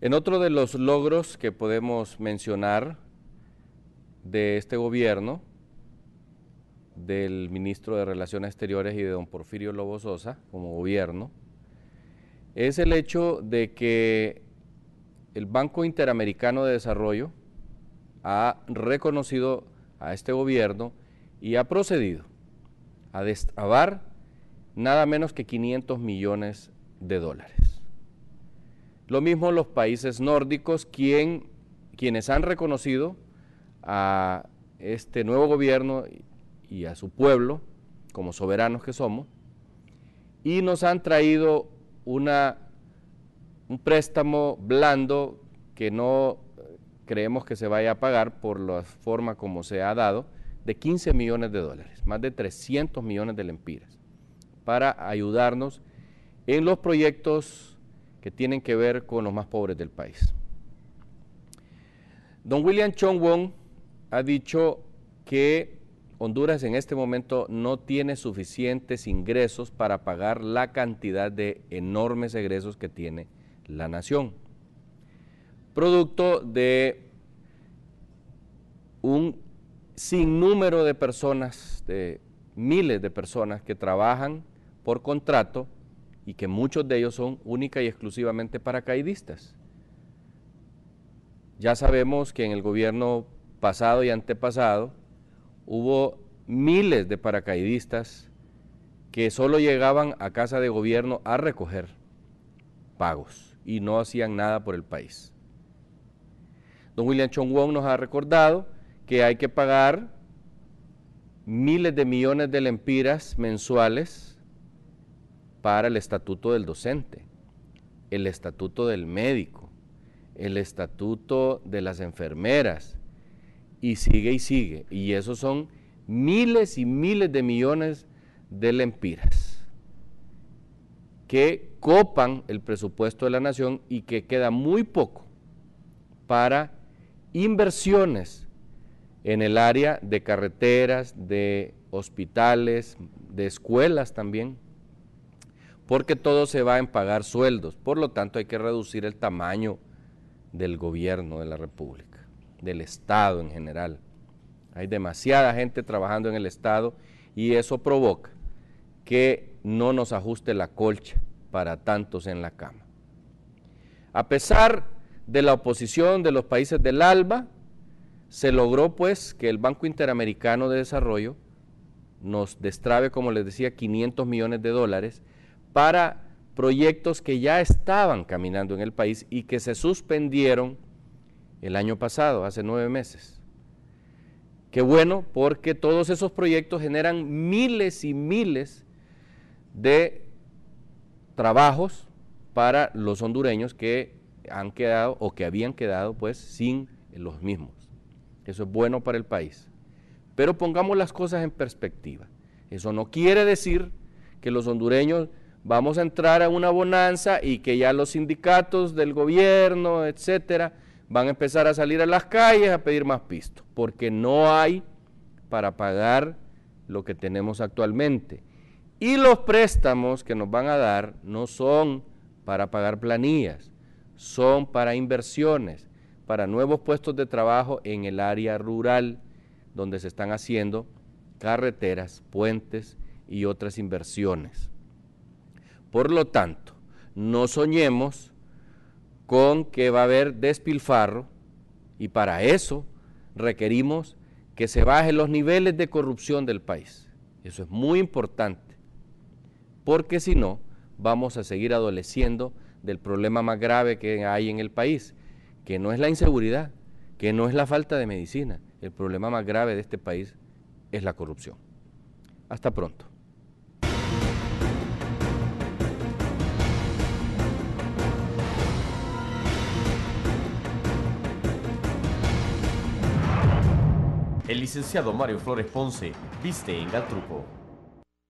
En otro de los logros que podemos mencionar de este gobierno, del ministro de Relaciones Exteriores y de don Porfirio Lobo Sosa como gobierno, es el hecho de que el Banco Interamericano de Desarrollo ha reconocido a este gobierno y ha procedido a destrabar nada menos que 500 millones de dólares. Lo mismo los países nórdicos, quien, quienes han reconocido a este nuevo gobierno y a su pueblo, como soberanos que somos, y nos han traído una, un préstamo blando que no creemos que se vaya a pagar por la forma como se ha dado, de 15 millones de dólares, más de 300 millones de lempiras, para ayudarnos en los proyectos que tienen que ver con los más pobres del país. Don William Chong Wong ha dicho que Honduras en este momento no tiene suficientes ingresos para pagar la cantidad de enormes egresos que tiene la nación, producto de un sinnúmero de personas, de miles de personas que trabajan por contrato y que muchos de ellos son única y exclusivamente paracaidistas. Ya sabemos que en el gobierno pasado y antepasado hubo miles de paracaidistas que solo llegaban a casa de gobierno a recoger pagos y no hacían nada por el país. Don William Chong Wong nos ha recordado que hay que pagar miles de millones de lempiras mensuales para el estatuto del docente, el estatuto del médico, el estatuto de las enfermeras, y sigue y sigue. Y esos son miles y miles de millones de lempiras que copan el presupuesto de la nación y que queda muy poco para inversiones en el área de carreteras, de hospitales, de escuelas también porque todo se va en pagar sueldos. Por lo tanto, hay que reducir el tamaño del gobierno de la República, del Estado en general. Hay demasiada gente trabajando en el Estado y eso provoca que no nos ajuste la colcha para tantos en la cama. A pesar de la oposición de los países del ALBA, se logró pues que el Banco Interamericano de Desarrollo nos destrabe, como les decía, 500 millones de dólares para proyectos que ya estaban caminando en el país y que se suspendieron el año pasado, hace nueve meses. Qué bueno, porque todos esos proyectos generan miles y miles de trabajos para los hondureños que han quedado o que habían quedado pues sin los mismos. Eso es bueno para el país. Pero pongamos las cosas en perspectiva. Eso no quiere decir que los hondureños vamos a entrar a una bonanza y que ya los sindicatos del gobierno, etcétera, van a empezar a salir a las calles a pedir más pistos, porque no hay para pagar lo que tenemos actualmente. Y los préstamos que nos van a dar no son para pagar planillas, son para inversiones, para nuevos puestos de trabajo en el área rural, donde se están haciendo carreteras, puentes y otras inversiones. Por lo tanto, no soñemos con que va a haber despilfarro y para eso requerimos que se bajen los niveles de corrupción del país. Eso es muy importante, porque si no, vamos a seguir adoleciendo del problema más grave que hay en el país, que no es la inseguridad, que no es la falta de medicina. El problema más grave de este país es la corrupción. Hasta pronto. El licenciado Mario Flores Ponce viste en truco.